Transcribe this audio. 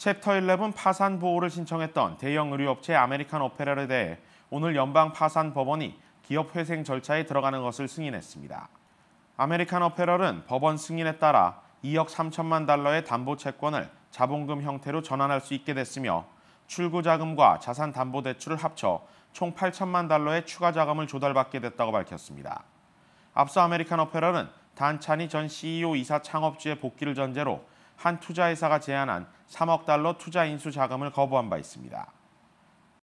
챕터 11 파산 보호를 신청했던 대형 의류업체 아메리칸 오페라를 대해 오늘 연방 파산 법원이 기업 회생 절차에 들어가는 것을 승인했습니다. 아메리칸 오페럴은 법원 승인에 따라 2억 3천만 달러의 담보 채권을 자본금 형태로 전환할 수 있게 됐으며 출구 자금과 자산 담보 대출을 합쳐 총 8천만 달러의 추가 자금을 조달받게 됐다고 밝혔습니다. 앞서 아메리칸 오페럴은 단찬이 전 CEO 이사 창업주의 복귀를 전제로 한 투자회사가 제안한 3억 달러 투자 인수 자금을 거부한 바 있습니다.